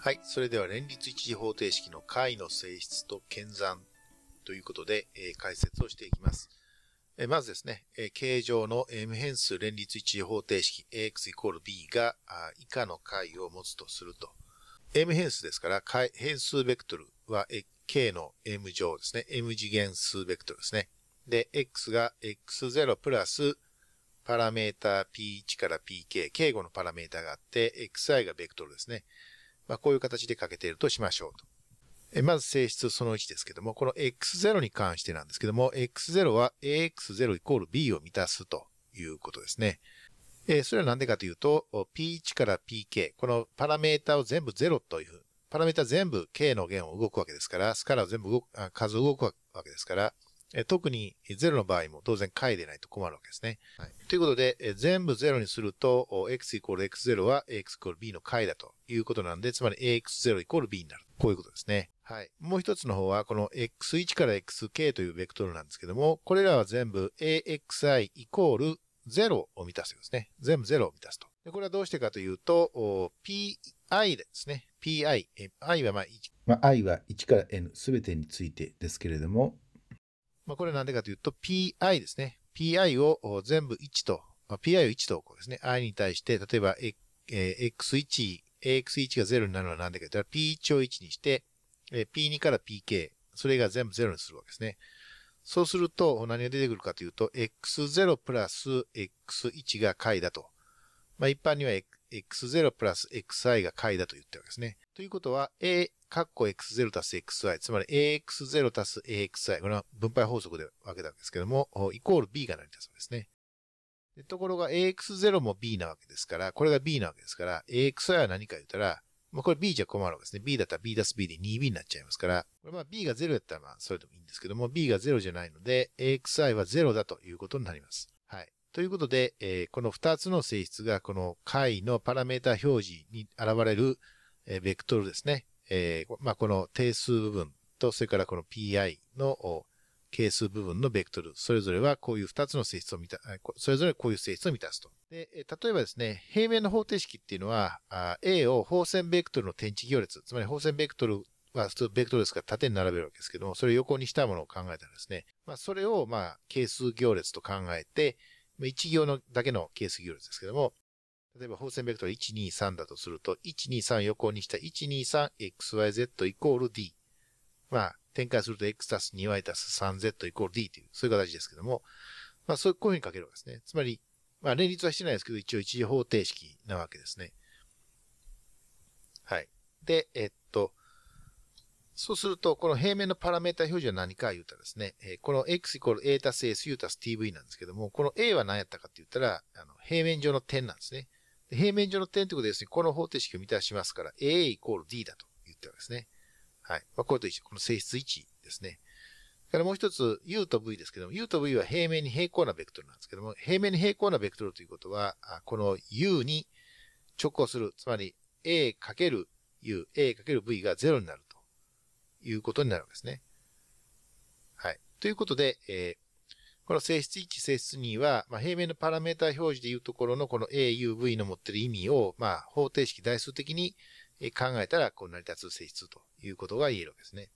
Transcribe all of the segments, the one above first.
はい。それでは連立一時方程式の解の性質と検算ということで、えー、解説をしていきます。えー、まずですね、えー、形状の M 変数連立一時方程式 AX イコール B が以下の解を持つとすると。M 変数ですから、変数ベクトルは K の M 乗ですね。M 次元数ベクトルですね。で、X が X0 プラスパラメータ P1 から PK、K5 のパラメータがあって、XI がベクトルですね。まあ、こういう形でかけているとしましょうと。えまず性質その1ですけども、この x0 に関してなんですけども、x0 は ax0 イコール b を満たすということですね。えそれはなんでかというと、p1 から pk、このパラメータを全部0という、パラメータ全部 k の弦を動くわけですから、スカラを全部動く、数動くわけですから、特に0の場合も当然解でないと困るわけですね。はい、ということで、全部0にすると、x イコール x0 は x イコール b の解だということなんで、つまり ax0 イコール b になる。こういうことですね。はい。もう一つの方は、この x1 から xk というベクトルなんですけども、これらは全部 axi イコール0を満たすようですね。全部0を満たすと。でこれはどうしてかというと、pi ですね。pi。i はまあ1。まあ、i は1から n すべてについてですけれども、まあ、これなんでかというと、pi ですね。pi を全部1と、まあ、pi を1とこうですね、i に対して、例えば、えー、x1、ax1 が0になるのはなんでかというと、p1 を1にして、えー、p2 から pk、それが全部0にするわけですね。そうすると、何が出てくるかというと、x0 プラス x1 が解だと。まあ、一般には x0 プラス xi が解だと言ってるわけですね。ということは、a、カッコ x0 たす xi、つまり ax0 たす axi、これは分配法則で分けたわけですけども、イコール b が成り立つわけですね。ところが ax0 も b なわけですから、これが b なわけですから、axi は何か言ったら、まあ、これ b じゃ困るわけですね。b だったら b たす b で 2b になっちゃいますから、これまあ b が0だったらまあそれでもいいんですけども、b が0じゃないので、axi は0だということになります。ということで、えー、この2つの性質がこの解のパラメータ表示に現れる、えベクトルですね。えー、まあ、この定数部分と、それからこの pi の係数部分のベクトル、それぞれはこういう2つの性質を満た、それぞれこういう性質を満たすと。で、例えばですね、平面の方程式っていうのは、A を方線ベクトルの点値行列、つまり方線ベクトルは普通ベクトルですから縦に並べるわけですけども、それを横にしたものを考えたらですね、まあそれをまあ係数行列と考えて、1行のだけの係数行列ですけども、例えば、方線ベクトル123だとすると、123を横にした 123xyz イコール d。まあ、展開すると x たす 2y たす 3z イコール d という、そういう形ですけども、まあ、そういう、こういうふうに書けるわけですね。つまり、まあ、連立はしてないですけど、一応一次方程式なわけですね。はい。で、えっそうすると、この平面のパラメータ表示は何か言うたらですね、この x イコール a たす s u たす tv なんですけども、この a は何やったかって言ったら、あの平面上の点なんですね平面上の点ってことですね、この方程式を満たしますから、a イコール d だと言ったわけですね。はい。まあ、こういうと一緒、この性質1ですね。それからもう一つ、u と v ですけども、u と v は平面に平行なベクトルなんですけども、平面に平行なベクトルということは、この u に直行する、つまり a かける u、a かける v が0になる。いうことになるわけですね。はい。ということで、えー、この性質1、性質2は、まあ、平面のパラメータ表示でいうところのこの A、U、V の持っている意味を、まあ、方程式代数的に考えたら、こう成り立つ性質ということが言えるわけですね。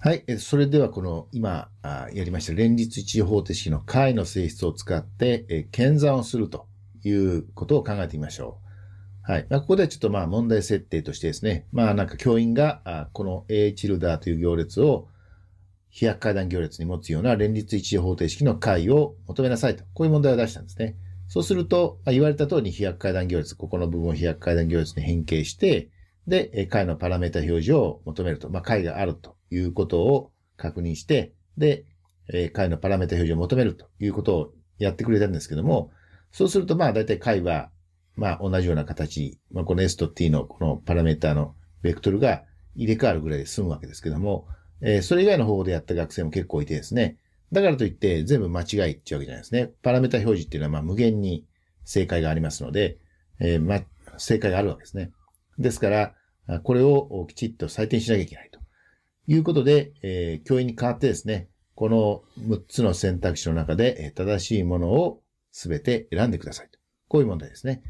はい。それではこの今やりました連立一方程式の解の性質を使って、え検算をするということを考えてみましょう。はい。まあ、ここではちょっとまあ問題設定としてですね、まあなんか教員がこの A チルダーという行列を飛躍階段行列に持つような連立一次方程式の解を求めなさいと、こういう問題を出したんですね。そうすると、まあ、言われた通り飛躍階段行列、ここの部分を飛躍階段行列に変形して、で、解のパラメータ表示を求めると、まあ、解があるということを確認して、で、解のパラメータ表示を求めるということをやってくれたんですけども、そうすると、まあ、だいたい解は、まあ、同じような形、まあ、この S と T のこのパラメータのベクトルが入れ替わるぐらいで済むわけですけども、えー、それ以外の方法でやった学生も結構いてですね。だからといって全部間違いっちゃうわけじゃないですね。パラメータ表示っていうのは、まあ、無限に正解がありますので、えー、まあ、正解があるわけですね。ですから、これをきちっと採点しなきゃいけないと。いうことで、えー、教員に代わってですね、この6つの選択肢の中で正しいものをすべて選んでください。こういう問題ですね。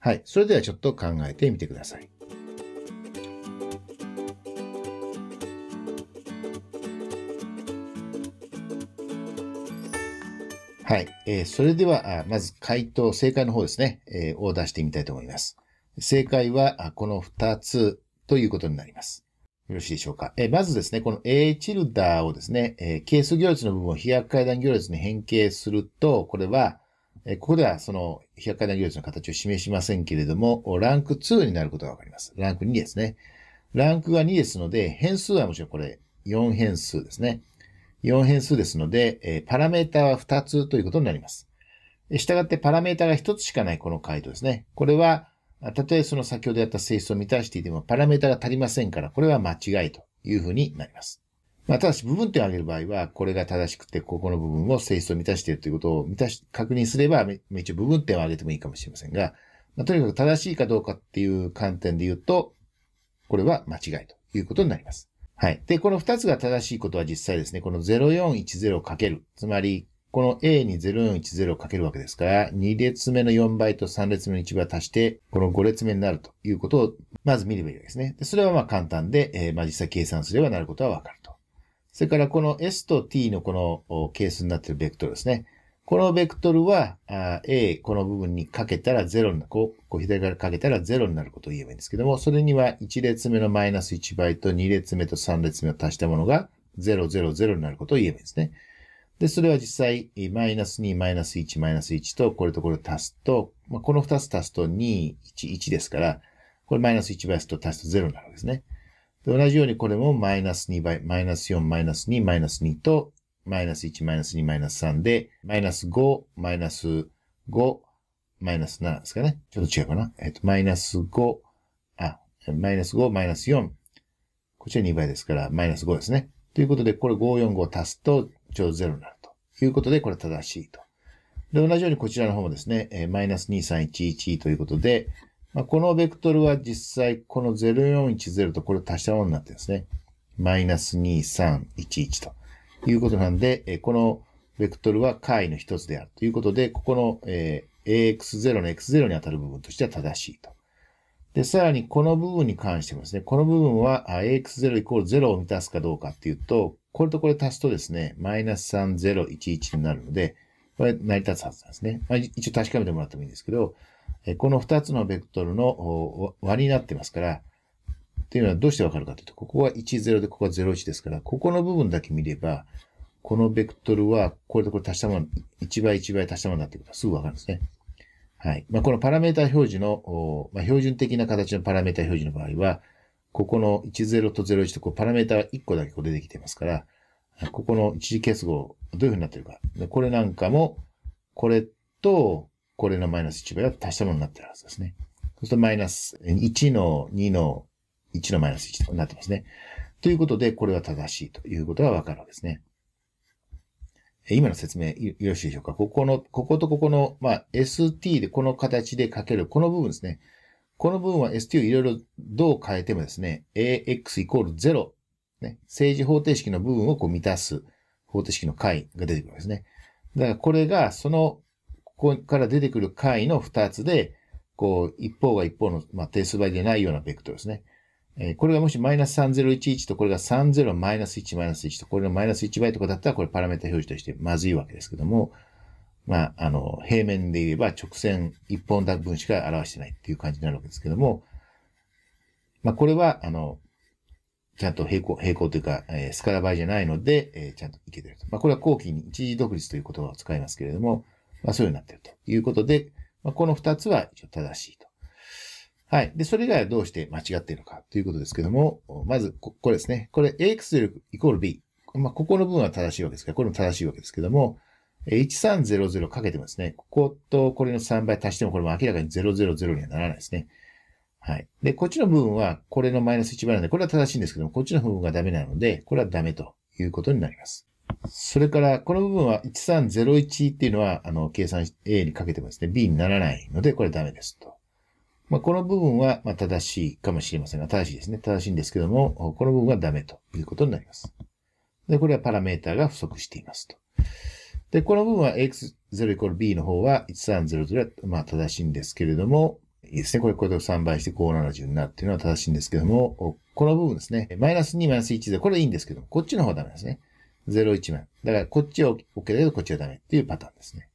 はい。それではちょっと考えてみてください。はい。えー、それでは、まず回答、正解の方ですね、えー、を出してみたいと思います。正解は、この2つということになります。よろしいでしょうか。えー、まずですね、この A チルダーをですね、えー、係数行列の部分を飛躍階段行列に変形すると、これは、えここではその0百回の行列の形を示しませんけれども、ランク2になることがわかります。ランク2ですね。ランクが2ですので、変数はもちろんこれ4変数ですね。4変数ですので、えパラメータは2つということになります。したがってパラメータが1つしかないこの回答ですね。これは、たとえその先ほどやった性質を満たしていてもパラメータが足りませんから、これは間違いというふうになります。まあ、ただし部分点を挙げる場合は、これが正しくて、ここの部分を性質を満たしているということを満たし、確認すれば、一応部分点を挙げてもいいかもしれませんが、まあ、とにかく正しいかどうかっていう観点で言うと、これは間違いということになります。はい。で、この2つが正しいことは実際ですね、この0 4 1 0る。つまり、この A に 0410× かけるわけですから、2列目の4倍と3列目の1倍足して、この5列目になるということを、まず見ればいいわけですね。でそれはまあ簡単で、えー、まあ実際計算すればなることはわかるとそれからこの S と T のこの係数になっているベクトルですね。このベクトルは、A、この部分にかけたら0になる、こう、こう左からかけたら0になることを言えばいいんですけども、それには1列目のマイナス1倍と2列目と3列目を足したものが000になることを言えばいいんですね。で、それは実際、マイナス2、マイナス1、マイナス1と、これとこれ足すと、まあ、この2つ足すと2、1、1ですから、これマイナス1倍すると足すと0になるわけですね。同じようにこれもマイナス2倍、マイナス4、マイナス2、マイナス2と、マイナス1、マイナス2、マイナス3で、マイナス5、マイナス5、マイナス7ですかね。ちょっと違うかな。えっと、マイナス5、あ、マイナス5、マイナス4。こちら2倍ですから、マイナス5ですね。ということで、これ545足すと、ちょうど0になるということで、これ正しいと。で、同じようにこちらの方もですね、マイナス2311ということで、まあ、このベクトルは実際、この0410とこれ足したものになってるんですね。マイナス2311ということなんで、このベクトルは解の一つであるということで、ここの、えー、AX0 の X0 に当たる部分としては正しいと。で、さらにこの部分に関してもですね、この部分は AX0 イコール0を満たすかどうかっていうと、これとこれ足すとですね、マイナス3011になるので、これ成り立つはずなんですね。まあ、一応確かめてもらってもいいんですけど、この2つのベクトルの和になってますから、っていうのはどうしてわかるかというと、ここは10でここは01ですから、ここの部分だけ見れば、このベクトルは、これとこれ足したもの、1倍1倍足したものになってくるとすぐわかるんですね。はい。まあ、このパラメータ表示の、まあ、標準的な形のパラメータ表示の場合は、ここの10と01とこうパラメータは1個だけこう出てきてますから、ここの一次結合、どういうふうになってるか。でこれなんかも、これと、これのマイナス1倍は足したものになってるはずですね。そうするとマイナス1の2の1のマイナス1となってますね。ということで、これは正しいということがわかるわけですね。今の説明よろしいでしょうかここの、こことここの、まあ、st でこの形で書ける、この部分ですね。この部分は st をいろいろどう変えてもですね、ax イコール0、ね、政治方程式の部分をこう満たす方程式の解が出てくるわけですね。だからこれがそのここから出てくる解の2つで、こう、一方が一方の、まあ、定数倍でないようなベクトルですね。えー、これがもしマイナス3011とこれが30マイナス1マイナス1とこれのマイナス1倍とかだったらこれパラメータ表示としてまずいわけですけども、まあ、あの、平面で言えば直線一本だ分しか表してないっていう感じになるわけですけども、まあ、これは、あの、ちゃんと平行、平行というか、えー、スカラ倍じゃないので、えー、ちゃんといけてると。まあ、これは後期に一時独立という言葉を使いますけれども、まあ、そういうようになっているということで、まあ、この二つは一応正しいと。はい。で、それ以外はどうして間違っているのかということですけども、まずこ、これですね。これ AX イコール B。まあ、ここの部分は正しいわけですから、これも正しいわけですけども、1300かけてもですね、こことこれの3倍足してもこれも明らかに000にはならないですね。はい。で、こっちの部分はこれのマイナス1倍なんで、これは正しいんですけども、こっちの部分がダメなので、これはダメということになります。それから、この部分は1301っていうのは、あの、計算 A にかけてますね。B にならないので、これダメですと。まあ、この部分は、ま正しいかもしれませんが、正しいですね。正しいんですけども、この部分はダメということになります。で、これはパラメータが不足していますと。で、この部分は x0 イコール b の方は1300は、まあ、正しいんですけれども、いいですね。これ、これと3倍して570になるっていうのは正しいんですけども、この部分ですね。マイナス2、マイナス1で、これいいんですけども、こっちの方はダメですね。01万。だからこっちは OK だけどこっちはダメっていうパターンですね。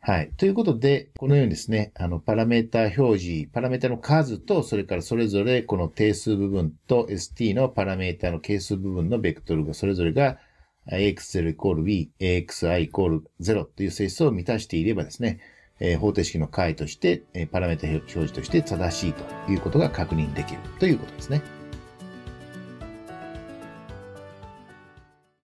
はい。ということで、このようにですね、あの、パラメータ表示、パラメータの数と、それからそれぞれこの定数部分と st のパラメータの係数部分のベクトルが、それぞれが ax0 イコール b、axi イコール0という性質を満たしていればですね、えー、方程式の解として、えー、パラメータ表示として正しいということが確認できるということですね。